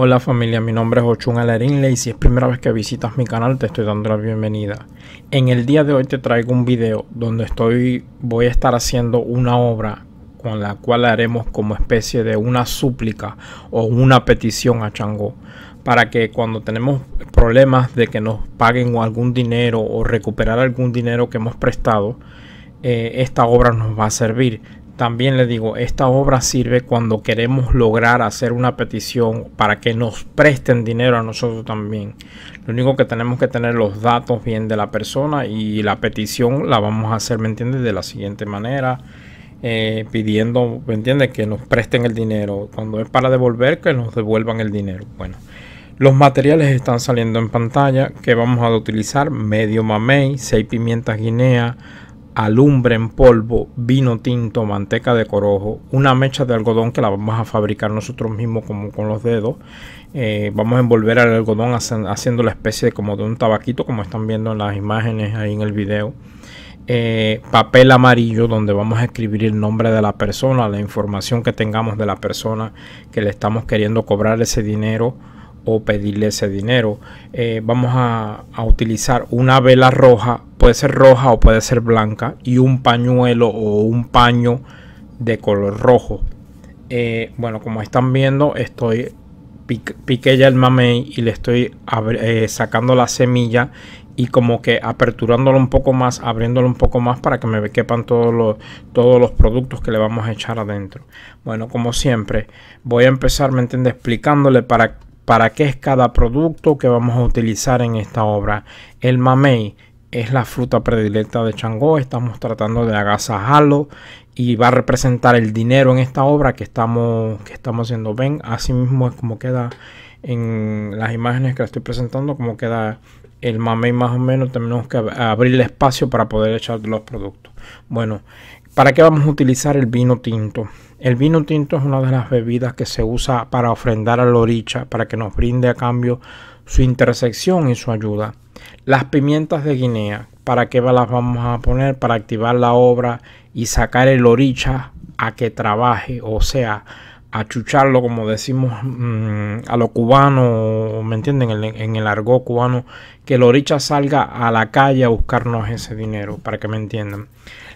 Hola familia, mi nombre es Ochun Alarín y si es primera vez que visitas mi canal te estoy dando la bienvenida. En el día de hoy te traigo un video donde estoy, voy a estar haciendo una obra con la cual haremos como especie de una súplica o una petición a Changó para que cuando tenemos problemas de que nos paguen algún dinero o recuperar algún dinero que hemos prestado, eh, esta obra nos va a servir. También le digo, esta obra sirve cuando queremos lograr hacer una petición para que nos presten dinero a nosotros también. Lo único que tenemos que tener los datos bien de la persona y la petición la vamos a hacer, ¿me entiendes? De la siguiente manera. Eh, pidiendo, ¿me entiendes? Que nos presten el dinero. Cuando es para devolver, que nos devuelvan el dinero. Bueno, los materiales están saliendo en pantalla que vamos a utilizar. Medio mamey, seis pimientas guinea, alumbre en polvo, vino tinto, manteca de corojo, una mecha de algodón que la vamos a fabricar nosotros mismos como con los dedos. Eh, vamos a envolver al algodón haciendo la especie de, como de un tabaquito, como están viendo en las imágenes ahí en el video. Eh, papel amarillo donde vamos a escribir el nombre de la persona, la información que tengamos de la persona que le estamos queriendo cobrar ese dinero pedirle ese dinero. Eh, vamos a, utilizar una vela roja, puede ser roja o puede ser blanca, y un pañuelo o un paño de color rojo. Eh, bueno, como están viendo, estoy piqué ya el mamey y le estoy eh, sacando la semilla y como que aperturándolo un poco más, abriéndolo un poco más para que me quepan todos los, todos los productos que le vamos a echar adentro. Bueno, como siempre, voy a empezar, ¿me entiende Explicándole para para qué es cada producto que vamos a utilizar en esta obra. El mamey es la fruta predilecta de Changó, estamos tratando de agasajarlo y va a representar el dinero en esta obra que estamos, que estamos haciendo. Ven, así mismo es como queda en las imágenes que estoy presentando, como queda el mamey más o menos, tenemos que abrirle espacio para poder echar los productos. Bueno, ¿para qué vamos a utilizar el vino tinto? El vino tinto es una de las bebidas que se usa para ofrendar al oricha, para que nos brinde a cambio su intersección y su ayuda. Las pimientas de Guinea, ¿para qué las vamos a poner? Para activar la obra y sacar el oricha a que trabaje, o sea, a chucharlo, como decimos mm, a los cubanos, ¿me entienden? En, en el argot cubano, que el oricha salga a la calle a buscarnos ese dinero, para que me entiendan.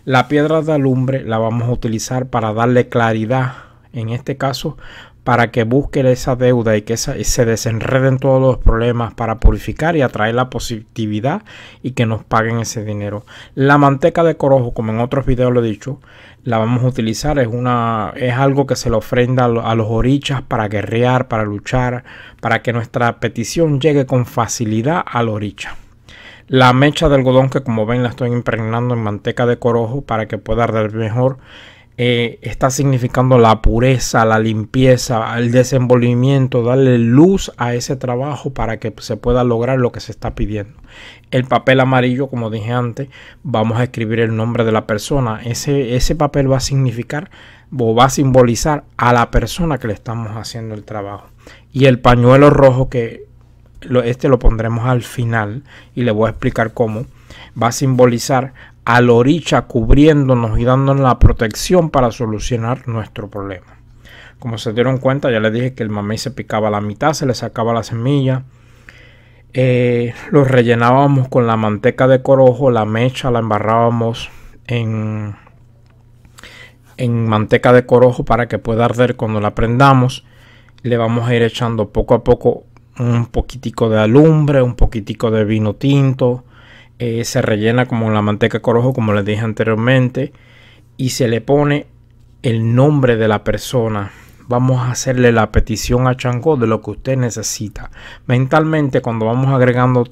La piedra de alumbre la vamos a utilizar para darle claridad, en este caso, para que busque esa deuda y que se desenreden todos los problemas para purificar y atraer la positividad y que nos paguen ese dinero. La manteca de corojo, como en otros videos lo he dicho, la vamos a utilizar, es, una, es algo que se le ofrenda a los orichas para guerrear, para luchar, para que nuestra petición llegue con facilidad al oricha. La mecha de algodón que como ven la estoy impregnando en manteca de corojo para que pueda arder mejor. Eh, está significando la pureza, la limpieza, el desenvolvimiento, darle luz a ese trabajo para que se pueda lograr lo que se está pidiendo. El papel amarillo, como dije antes, vamos a escribir el nombre de la persona. Ese, ese papel va a significar o va a simbolizar a la persona que le estamos haciendo el trabajo. Y el pañuelo rojo que este lo pondremos al final y le voy a explicar cómo, va a simbolizar al oricha cubriéndonos y dándonos la protección para solucionar nuestro problema. Como se dieron cuenta, ya les dije que el mamey se picaba la mitad, se le sacaba la semilla, eh, lo rellenábamos con la manteca de corojo, la mecha la embarrábamos en, en manteca de corojo para que pueda arder cuando la prendamos. Le vamos a ir echando poco a poco un poquitico de alumbre, un poquitico de vino tinto. Eh, se rellena como la manteca corojo, como les dije anteriormente. Y se le pone el nombre de la persona. Vamos a hacerle la petición a Changó de lo que usted necesita. Mentalmente, cuando vamos agregando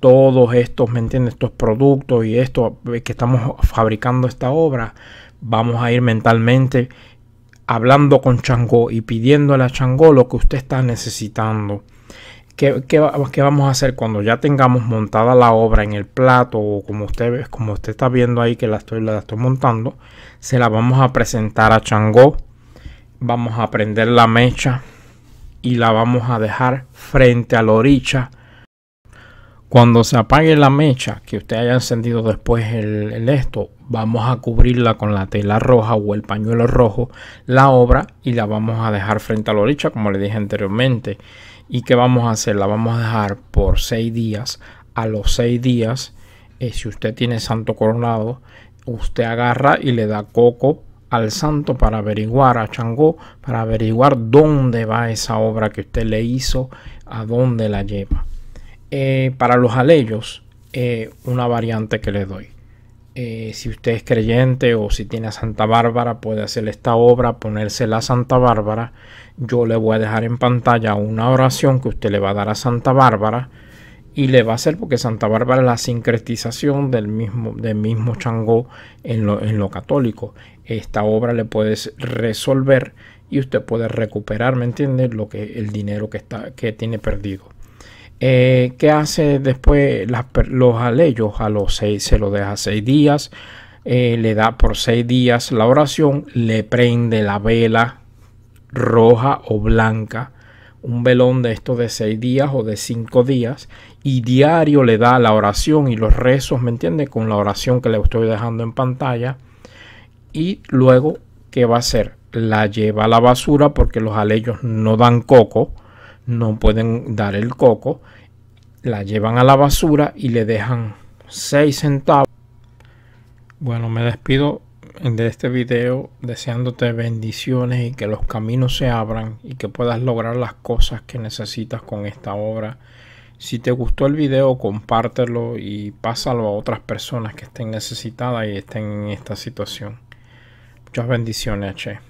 todos estos, ¿me entiendes? Estos productos y esto eh, que estamos fabricando esta obra, vamos a ir mentalmente hablando con Changó y pidiéndole a Changó lo que usted está necesitando. ¿Qué, ¿Qué, vamos a hacer cuando ya tengamos montada la obra en el plato o como usted, ve, como usted está viendo ahí que la estoy, la estoy montando? Se la vamos a presentar a Changó. Vamos a prender la mecha y la vamos a dejar frente a la orilla. Cuando se apague la mecha que usted haya encendido después el, esto, vamos a cubrirla con la tela roja o el pañuelo rojo, la obra, y la vamos a dejar frente a la orilla, como le dije anteriormente. ¿Y qué vamos a hacer? La vamos a dejar por seis días. A los seis días, eh, si usted tiene santo coronado, usted agarra y le da coco al santo para averiguar, a Changó, para averiguar dónde va esa obra que usted le hizo, a dónde la lleva. Eh, para los alellos, eh, una variante que le doy. Eh, si usted es creyente o si tiene a Santa Bárbara, puede hacer esta obra, ponérsela a Santa Bárbara. Yo le voy a dejar en pantalla una oración que usted le va a dar a Santa Bárbara y le va a hacer porque Santa Bárbara es la sincretización del mismo, del mismo Changó en lo, en lo católico. Esta obra le puedes resolver y usted puede recuperar, ¿me entiende? Lo que el dinero que está que tiene perdido. Eh, ¿Qué hace después? los aleyos? a los seis se lo deja seis días, eh, le da por seis días la oración, le prende la vela roja o blanca, un velón de estos de seis días o de cinco días, y diario le da la oración y los rezos, ¿me entiende? Con la oración que le estoy dejando en pantalla. Y luego, ¿qué va a hacer? La lleva a la basura porque los aleyos no dan coco no pueden dar el coco, la llevan a la basura y le dejan 6 centavos. Bueno, me despido de este video deseándote bendiciones y que los caminos se abran y que puedas lograr las cosas que necesitas con esta obra. Si te gustó el video, compártelo y pásalo a otras personas que estén necesitadas y estén en esta situación. Muchas bendiciones, Che.